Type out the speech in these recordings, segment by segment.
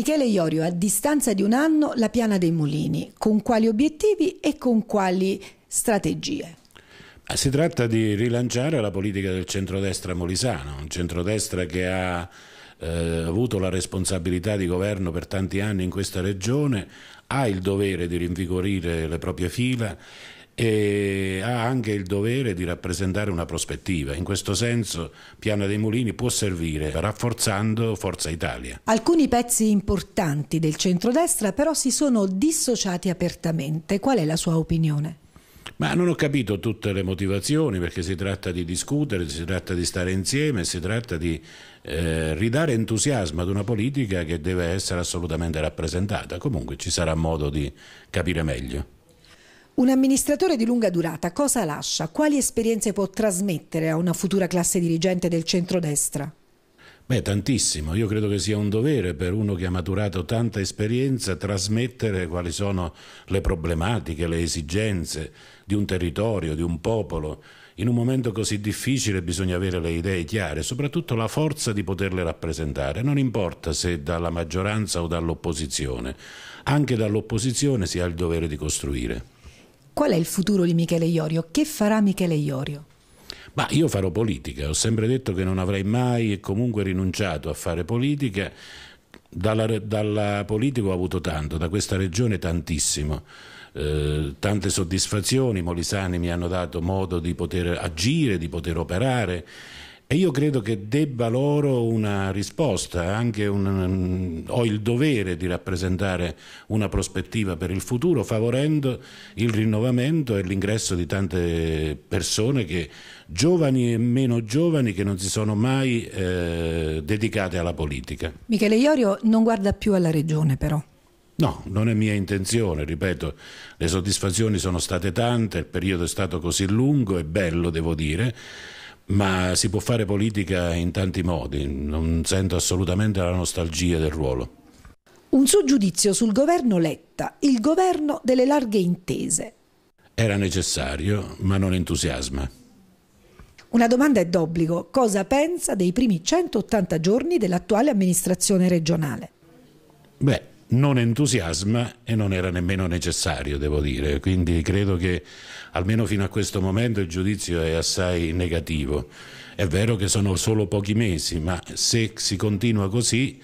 Michele Iorio, a distanza di un anno, la piana dei mulini, con quali obiettivi e con quali strategie? Si tratta di rilanciare la politica del centrodestra molisano, un centrodestra che ha eh, avuto la responsabilità di governo per tanti anni in questa regione, ha il dovere di rinvigorire le proprie fila e ha anche il dovere di rappresentare una prospettiva. In questo senso Piana dei Mulini può servire rafforzando Forza Italia. Alcuni pezzi importanti del centrodestra però si sono dissociati apertamente. Qual è la sua opinione? Ma non ho capito tutte le motivazioni perché si tratta di discutere, si tratta di stare insieme, si tratta di eh, ridare entusiasmo ad una politica che deve essere assolutamente rappresentata. Comunque ci sarà modo di capire meglio. Un amministratore di lunga durata cosa lascia? Quali esperienze può trasmettere a una futura classe dirigente del centrodestra? Beh, tantissimo. Io credo che sia un dovere per uno che ha maturato tanta esperienza trasmettere quali sono le problematiche, le esigenze di un territorio, di un popolo. In un momento così difficile bisogna avere le idee chiare, soprattutto la forza di poterle rappresentare. Non importa se dalla maggioranza o dall'opposizione. Anche dall'opposizione si ha il dovere di costruire. Qual è il futuro di Michele Iorio? Che farà Michele Iorio? Ma io farò politica, ho sempre detto che non avrei mai e comunque rinunciato a fare politica. Dalla, dalla politica ho avuto tanto, da questa regione tantissimo. Eh, tante soddisfazioni, Molisani mi hanno dato modo di poter agire, di poter operare e io credo che debba loro una risposta, anche un, mm, ho il dovere di rappresentare una prospettiva per il futuro favorendo il rinnovamento e l'ingresso di tante persone che, giovani e meno giovani che non si sono mai eh, dedicate alla politica. Michele Iorio non guarda più alla regione però. No, non è mia intenzione, ripeto, le soddisfazioni sono state tante, il periodo è stato così lungo e bello, devo dire ma si può fare politica in tanti modi, non sento assolutamente la nostalgia del ruolo. Un suo giudizio sul governo Letta, il governo delle larghe intese. Era necessario, ma non entusiasma. Una domanda è d'obbligo. Cosa pensa dei primi 180 giorni dell'attuale amministrazione regionale? Beh, non entusiasma e non era nemmeno necessario, devo dire. Quindi credo che almeno fino a questo momento il giudizio è assai negativo. È vero che sono solo pochi mesi, ma se si continua così,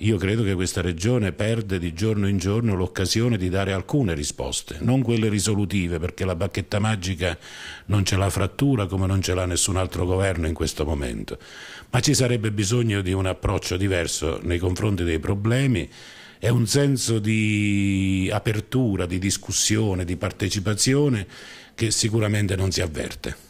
io credo che questa regione perde di giorno in giorno l'occasione di dare alcune risposte, non quelle risolutive, perché la bacchetta magica non ce l'ha frattura come non ce l'ha nessun altro governo in questo momento. Ma ci sarebbe bisogno di un approccio diverso nei confronti dei problemi è un senso di apertura, di discussione, di partecipazione che sicuramente non si avverte.